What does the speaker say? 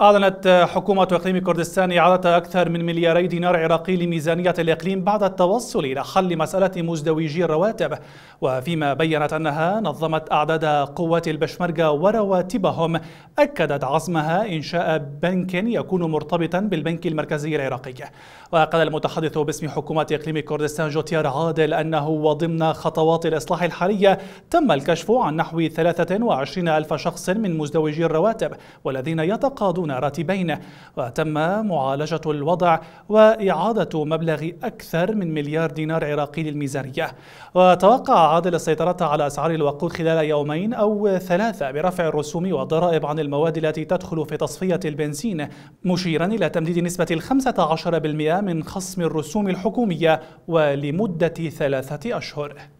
أعلنت حكومة إقليم كردستان إعادة أكثر من ملياري دينار عراقي لميزانية الإقليم بعد التوصل إلى حل مسألة مزدوجي الرواتب وفيما بيّنت أنها نظمت أعداد قوات البشمركة ورواتبهم أكدت عزمها إنشاء بنك يكون مرتبطا بالبنك المركزي العراقي وقال المتحدث باسم حكومة إقليم كردستان جوتيار عادل أنه وضمن خطوات الإصلاح الحالية تم الكشف عن نحو 23 ألف شخص من مزدوجي الرواتب والذين يتقاضون دون راتبين وتم معالجة الوضع وإعادة مبلغ أكثر من مليار دينار عراقي للميزانية وتوقع عادل السيطرة على أسعار الوقود خلال يومين أو ثلاثة برفع الرسوم والضرائب عن المواد التي تدخل في تصفية البنزين مشيرا إلى تمديد نسبة الخمسة عشر بالمئة من خصم الرسوم الحكومية ولمدة ثلاثة أشهر